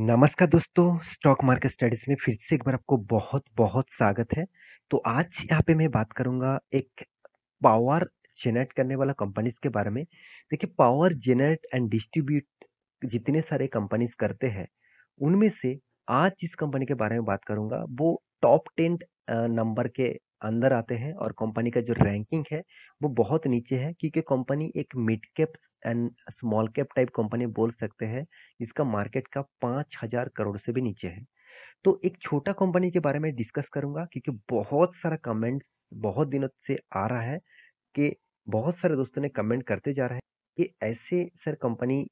नमस्कार दोस्तों stock market studies में फिर से एक बार आपको बहुत बहुत स्वागत है तो आज यहाँ पे मैं बात करूंगा एक पावर जेनरेट करने वाला कंपनीज के बारे में देखिए पावर जेनरेट एंड डिस्ट्रीब्यूट जितने सारे कंपनीज करते हैं उनमें से आज जिस कंपनी के बारे में बात करूँगा वो टॉप टेन नंबर के अंदर आते हैं और कंपनी का जो रैंकिंग है वो बहुत नीचे है क्योंकि कंपनी एक mid cap and small cap type company बोल सकते हैं जिसका मार्केट का पाँच हज़ार करोड़ से भी नीचे है तो एक छोटा कंपनी के बारे में डिस्कस करूंगा क्योंकि बहुत सारा कमेंट्स बहुत दिनों से आ रहा है कि बहुत सारे दोस्तों ने कमेंट करते जा रहे हैं कि ऐसे सर कंपनी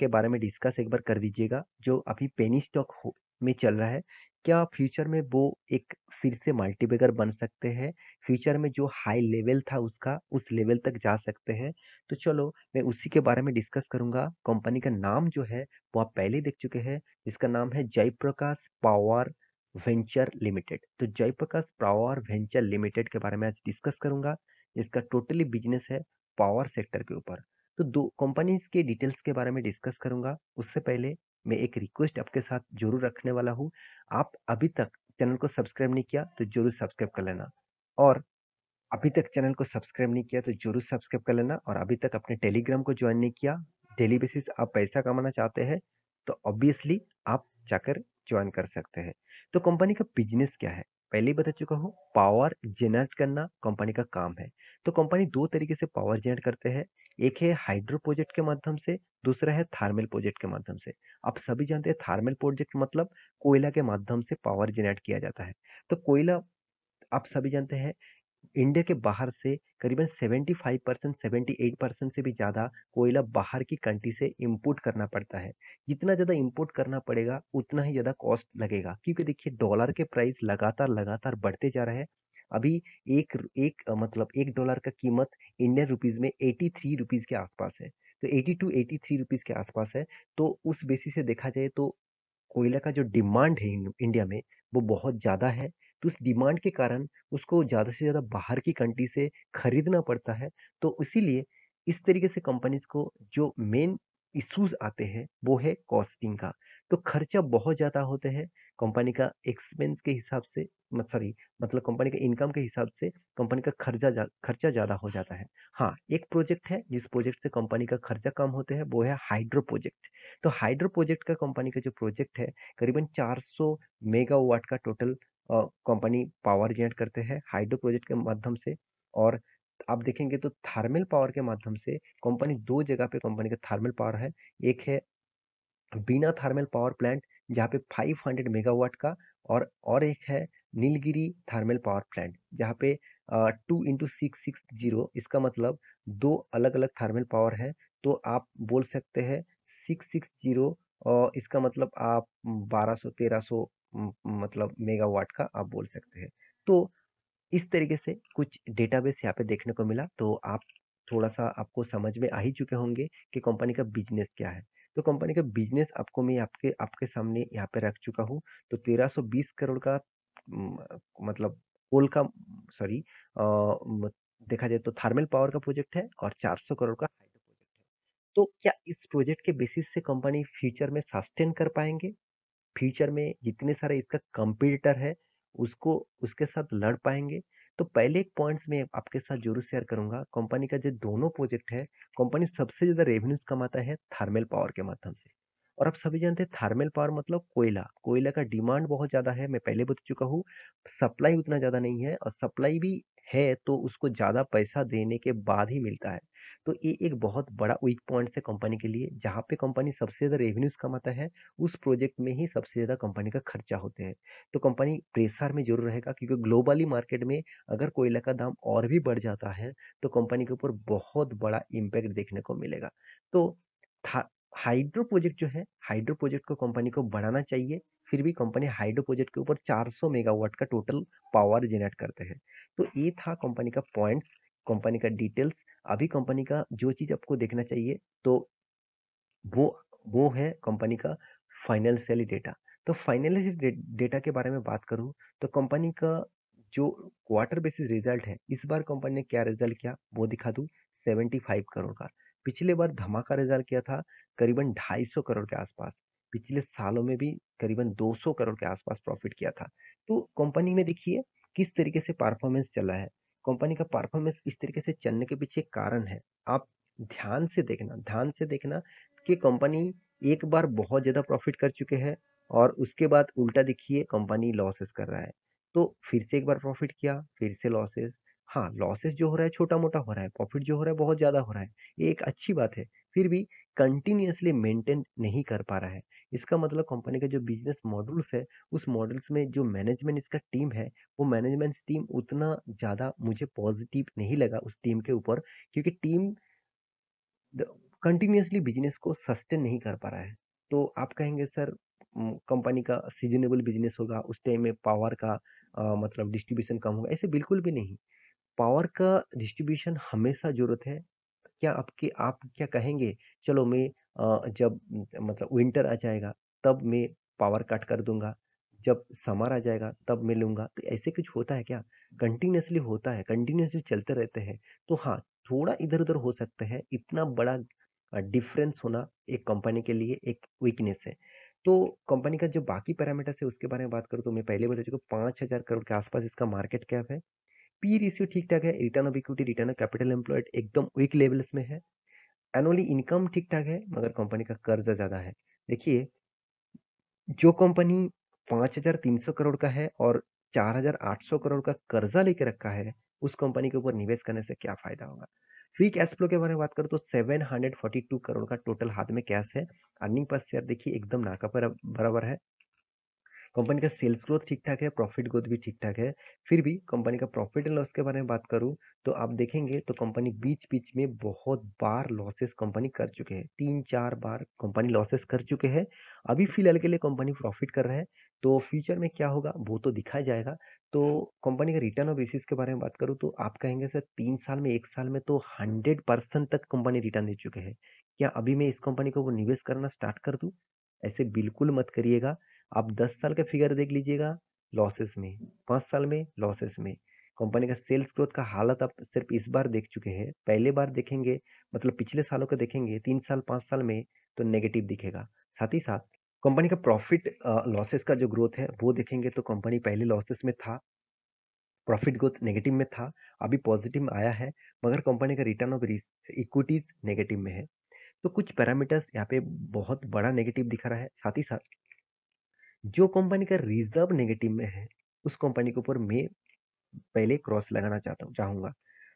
के बारे में डिस्कस एक बार कर दीजिएगा जो अभी पेनी स्टॉक में चल रहा है क्या फ्यूचर में वो एक फिर से मल्टीबैगर बन सकते हैं? फ्यूचर में जो हाई लेवल था उसका, उस लेवल तक जा सकते हैं। तो चलो, मैं उसी के बारे में डिस्कस करूँगा। कंपनी का नाम जो है, वो आप पहले देख चुके हैं, जिसका नाम है जयप्रकाश पावर वेंचर लिमिटेड। तो जयप्रकाश पावर वेंचर लिमिटेड के बारे में आज डिस्कस करूँगा। इसका टोटली बिज़नेस है पावर सेक्टर के ऊपर। तो दो कंपनीज़ के डिटेल्स के बारे में डिस्कस करूँगा। उससे पहले मैं एक रिक्वेस्ट आपके साथ जरूर रखने वाला हूँ आप अभी तक चैनल को सब्सक्राइब नहीं किया तो जरूर सब्सक्राइब कर लेना और अभी तक चैनल को सब्सक्राइब नहीं किया तो जरूर सब्सक्राइब कर लेना और अभी तक अपने टेलीग्राम को ज्वाइन नहीं किया डेली बेसिस आप पैसा कमाना चाहते हैं तो ऑब्वियसली आप जाकर ज्वाइन कर सकते हैं तो कंपनी का बिजनेस क्या है पहले ही बता चुका हूँ पावर जनरेट करना कंपनी का काम है तो कंपनी दो तरीके से पावर जनरेट करते हैं एक है हाइड्रो प्रोजेक्ट के माध्यम से दूसरा है थर्मल प्रोजेक्ट के माध्यम से आप सभी जानते हैं थार्मल प्रोजेक्ट मतलब कोयला के माध्यम से पावर जनरेट किया जाता है तो कोयला आप सभी जानते हैं इंडिया के बाहर से करीबन 75 परसेंट सेवेंटी एट परसेंट से भी ज़्यादा कोयला बाहर की कंट्री से इंपोर्ट करना पड़ता है जितना ज़्यादा इंपोर्ट करना पड़ेगा उतना ही ज़्यादा कॉस्ट लगेगा क्योंकि देखिए डॉलर के प्राइस लगातार लगातार बढ़ते जा रहे हैं अभी एक एक मतलब एक डॉलर का कीमत इंडियन रुपीज़ में एटी थ्री रुपीज़ के आसपास है तो eighty two eighty three rupees के आसपास है तो उस बेसिस से देखा जाए तो कोयला का जो डिमांड है इंडिया में वो बहुत ज़्यादा है तो उस डिमांड के कारण उसको ज़्यादा से ज़्यादा बाहर की कंट्री से ख़रीदना पड़ता है तो इसीलिए इस तरीके से कंपनीज को जो मेन इश्यूज आते हैं वो है कॉस्टिंग का तो खर्चा बहुत ज़्यादा होते हैं कंपनी का एक्सपेंस के हिसाब से मत सॉरी मतलब कंपनी का इनकम के हिसाब से कंपनी का खर्चा जा, खर्चा ज़्यादा हो जाता है हाँ एक प्रोजेक्ट है जिस प्रोजेक्ट से कंपनी का खर्चा कम होता है वो है हाइड्रो प्रोजेक्ट तो हाइड्रो प्रोजेक्ट का कंपनी का जो प्रोजेक्ट है करीबन 400 मेगावाट का टोटल कंपनी पावर जनरेट करते हैं हाइड्रो प्रोजेक्ट के माध्यम से और आप देखेंगे तो थर्मल पावर के माध्यम से कंपनी दो जगह पे कंपनी का थर्मल पावर है एक है बिना थर्मल पावर प्लांट जहाँ पे 500 मेगावाट का और और एक है नीलगिरी थर्मल पावर प्लांट जहाँ पे two into six six zero इसका मतलब दो अलग अलग थर्मल पावर है तो आप बोल सकते हैं सिक्स सिक्स जीरो इसका मतलब आप बारह सौ तेरह सौ मतलब मेगावाट का आप बोल सकते हैं तो इस तरीके से कुछ डेटाबेस यहाँ पे देखने को मिला तो आप थोड़ा सा आपको समझ में आ ही चुके होंगे कि कंपनी का बिजनेस क्या है तो कंपनी का बिजनेस आपको मैं आपके आपके सामने यहाँ पे रख चुका हूँ तो 1320 करोड़ का मतलब कोल का सॉरी देखा जाए तो थर्मल पावर का प्रोजेक्ट है और 400 करोड़ का हाइड्रो प्रोजेक्ट है तो क्या इस प्रोजेक्ट के बेसिस से कंपनी फ्यूचर में सस्टेन कर पाएंगे फ्यूचर में जितने सारे इसका कंपिटिटर है उसको उसके साथ लड़ पाएंगे तो पहले एक पॉइंट्स में आपके साथ जरूर शेयर करूंगा कंपनी का जो दोनों प्रोजेक्ट है कंपनी सबसे ज़्यादा रेवेन्यूज कमाता है थर्मल पावर के माध्यम से और आप सभी जानते हैं थर्मल पावर मतलब कोयला कोयला का डिमांड बहुत ज़्यादा है मैं पहले बता चुका हूँ सप्लाई उतना ज़्यादा नहीं है और सप्लाई भी है तो उसको ज़्यादा पैसा देने के बाद ही मिलता है तो ये एक बहुत बड़ा वीक पॉइंट्स है कंपनी के लिए जहाँ पे कंपनी सबसे ज़्यादा रेवेन्यूज कमाता है उस प्रोजेक्ट में ही सबसे ज़्यादा कंपनी का खर्चा होते हैं तो कंपनी प्रेशर में जरूर रहेगा क्योंकि ग्लोबली मार्केट में अगर कोयला का दाम और भी बढ़ जाता है तो कंपनी के ऊपर बहुत बड़ा इम्पैक्ट देखने को मिलेगा तो हाइड्रो प्रोजेक्ट जो है हाइड्रो प्रोजेक्ट को कंपनी को बढ़ाना चाहिए फिर भी कंपनी हाइड्रो प्रोजेक्ट के ऊपर 400 मेगावाट का टोटल पावर जनरेट करते हैं तो ये था कंपनी का पॉइंट्स कंपनी का डिटेल्स अभी कंपनी का जो चीज़ आपको देखना चाहिए तो वो वो है कंपनी का सेल डेटा तो फाइनल डेटा के बारे में बात करूँ तो कंपनी का जो क्वार्टर बेसिस रिजल्ट है इस बार कंपनी ने क्या रिजल्ट किया वो दिखा दूँ सेवेंटी फाइव करोड़ का पिछले बार धमाका रिजल्ट किया था करीबन ढाई सौ करोड़ के आसपास पिछले सालों में भी करीबन 200 करोड़ के आसपास प्रॉफिट किया था तो कंपनी में देखिए किस तरीके से परफॉर्मेंस चला है कंपनी का परफॉर्मेंस इस तरीके से चलने के पीछे कारण है आप ध्यान से देखना ध्यान से देखना कि कंपनी एक बार बहुत ज़्यादा प्रॉफिट कर चुके हैं और उसके बाद उल्टा देखिए कंपनी लॉसेस कर रहा है तो फिर से एक बार प्रॉफिट किया फिर से लॉसेस हाँ लॉसेस जो हो रहा है छोटा मोटा हो रहा है प्रॉफिट जो हो रहा है बहुत ज़्यादा हो रहा है ये एक अच्छी बात है फिर भी कंटिन्यूसली मेंटेन नहीं कर पा रहा है इसका मतलब कंपनी का जो बिजनेस मॉडल्स है उस मॉडल्स में जो मैनेजमेंट इसका टीम है वो मैनेजमेंट टीम उतना ज़्यादा मुझे पॉजिटिव नहीं लगा उस टीम के ऊपर क्योंकि टीम कंटिन्यूसली बिजनेस को सस्टेन नहीं कर पा रहा है तो आप कहेंगे सर कंपनी का सीजनेबल बिजनेस होगा उस टाइम में पावर का आ, मतलब डिस्ट्रीब्यूशन कम होगा ऐसे बिल्कुल भी नहीं पावर का डिस्ट्रीब्यूशन हमेशा ज़रूरत है क्या आपके आप क्या कहेंगे चलो मैं जब मतलब विंटर आ जाएगा तब मैं पावर कट कर दूंगा जब समर आ जाएगा तब मैं लूँगा तो ऐसे कुछ होता है क्या कंटिन्यूसली होता है कंटिन्यूसली चलते रहते हैं तो हाँ थोड़ा इधर उधर हो सकता है इतना बड़ा डिफरेंस होना एक कंपनी के लिए एक वीकनेस है तो कंपनी का जो बाकी पैरामीटर्स है उसके बारे में बात करूँ तो मैं पहले बता चुका पाँच हज़ार करोड़ के आसपास इसका मार्केट कैप है पी रेशियो ठीक ठाक है return of equity return of capital employed एकदम वीक लेवल्स में है एनुअली इनकम ठीक ठाक है मगर कंपनी का कर्जा ज़्यादा है देखिए जो कंपनी पाँच हज़ार तीन सौ करोड़ का है और चार हज़ार आठ सौ करोड़ का कर्जा लेके रखा है उस कंपनी के ऊपर निवेश करने से क्या फ़ायदा होगा फ्री कैश फ्लो के बारे में बात करो तो seven hundred forty two crore का टोटल हाथ में कैश है अर्निंग पर शेयर देखिए एकदम नाका पर बराबर है कंपनी का सेल्स ग्रोथ ठीक ठाक है प्रॉफिट ग्रोथ भी ठीक ठाक है फिर भी कंपनी का प्रॉफिट एंड लॉस के बारे में बात करूँ तो आप देखेंगे तो कंपनी बीच बीच में बहुत बार लॉसेस कंपनी कर चुके हैं तीन चार बार कंपनी लॉसेस कर चुके हैं अभी फिलहाल के लिए कंपनी प्रॉफिट कर रहा है तो फ्यूचर में क्या होगा वो तो दिखाया जाएगा तो कंपनी का रिटर्न ऑफ रिसीज के बारे में बात करूँ तो आप कहेंगे सर तीन साल में एक साल में तो हंड्रेड परसेंट तक कंपनी रिटर्न दे चुके हैं क्या अभी मैं इस कंपनी को निवेश करना स्टार्ट कर दूँ ऐसे बिल्कुल मत करिएगा आप दस साल का फिगर देख लीजिएगा लॉसेस में पाँच साल में लॉसेस में कंपनी का सेल्स ग्रोथ का हालत आप सिर्फ इस बार देख चुके हैं पहले बार देखेंगे मतलब पिछले सालों का देखेंगे तीन साल पाँच साल में तो नेगेटिव दिखेगा साथ ही साथ कंपनी का प्रॉफिट लॉसेस का जो ग्रोथ है वो देखेंगे तो कंपनी पहले लॉसेस में था प्रॉफिट ग्रोथ नेगेटिव में था अभी पॉजिटिव में आया है मगर कंपनी का रिटर्न ऑफ इक्विटीज़ नेगेटिव में है तो कुछ पैरामीटर्स यहाँ पे बहुत बड़ा नेगेटिव दिखा रहा है साथ ही साथ जो कंपनी का रिजर्व नेगेटिव में है उस कंपनी के ऊपर मैं पहले क्रॉस लगाना चाहता हूँ चाहूँगा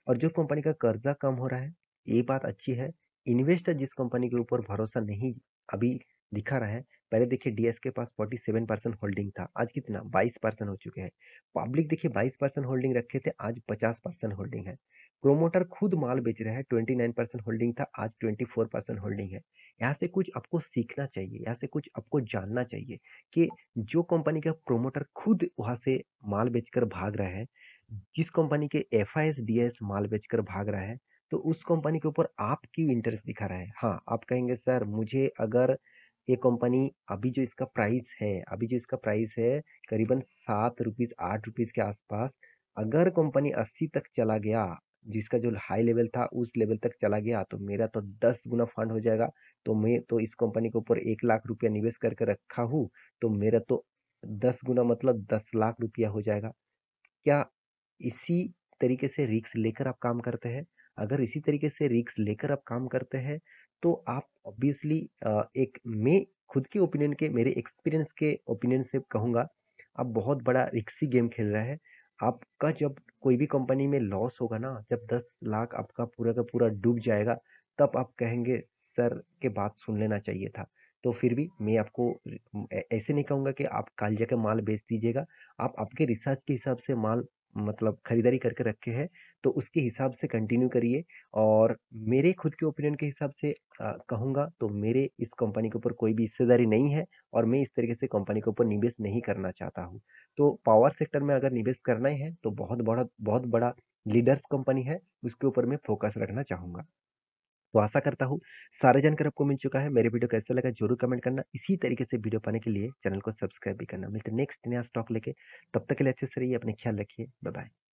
और जो कंपनी का कर्जा कम हो रहा है ये बात अच्छी है इन्वेस्टर जिस कंपनी के ऊपर भरोसा नहीं अभी दिखा रहा है पहले देखिए डीएस के पास 47 परसेंट होल्डिंग था आज कितना 22 परसेंट हो चुके हैं पब्लिक देखिए 22 परसेंट होल्डिंग रखे थे आज 50 परसेंट होल्डिंग है प्रोमोटर खुद माल बेच रहे हैं 29 परसेंट होल्डिंग था आज 24 परसेंट होल्डिंग है यहाँ से कुछ आपको सीखना चाहिए यहाँ से कुछ आपको जानना चाहिए कि जो कंपनी का प्रोमोटर खुद वहाँ से माल बेचकर भाग रहा है जिस कंपनी के एफ आई माल बेचकर भाग रहा है तो उस कंपनी के ऊपर आप क्यों इंटरेस्ट दिखा रहा है हाँ आप कहेंगे सर मुझे अगर ये कंपनी अभी जो इसका प्राइस है अभी जो इसका प्राइस है करीबन सात रुपीज़ आठ रुपीज़ के आसपास अगर कंपनी अस्सी तक चला गया जिसका जो हाई लेवल था उस लेवल तक चला गया तो मेरा तो दस गुना फंड हो जाएगा तो मैं तो इस कंपनी के ऊपर एक लाख रुपया निवेश करके रखा हूँ तो मेरा तो दस गुना मतलब दस लाख रुपया हो जाएगा क्या इसी तरीके से रिक्स लेकर आप काम करते हैं अगर इसी तरीके से रिक्स लेकर आप काम करते हैं तो आप ऑब्वियसली एक मैं खुद के ओपिनियन के मेरे एक्सपीरियंस के ओपिनियन से कहूँगा आप बहुत बड़ा रिक्सी गेम खेल रहा है आपका जब कोई भी कंपनी में लॉस होगा ना जब दस लाख आपका पूरा का पूरा डूब जाएगा तब आप कहेंगे सर के बात सुन लेना चाहिए था तो फिर भी मैं आपको ऐसे नहीं कहूँगा कि आप कालजा का माल बेच दीजिएगा आप आपके रिसर्च के हिसाब से माल मतलब ख़रीदारी करके रखे हैं तो उसके हिसाब से कंटिन्यू करिए और मेरे खुद के ओपिनियन के हिसाब से कहूँगा तो मेरे इस कंपनी के ऊपर कोई भी हिस्सेदारी नहीं है और मैं इस तरीके से कंपनी के ऊपर निवेश नहीं करना चाहता हूँ तो पावर सेक्टर में अगर निवेश करना ही है तो बहुत बड़ा बहुत बड़ा लीडर्स कंपनी है उसके ऊपर मैं फोकस रखना चाहूँगा तो आशा करता हूँ सारे जानकारी आपको मिल चुका है मेरे वीडियो कैसा लगा जरूर कमेंट करना इसी तरीके से वीडियो पाने के लिए चैनल को सब्सक्राइब भी करना मिलते नेक्स्ट नया स्टॉक लेके तब तक के लिए अच्छे से रहिए अपने ख्याल रखिए बाय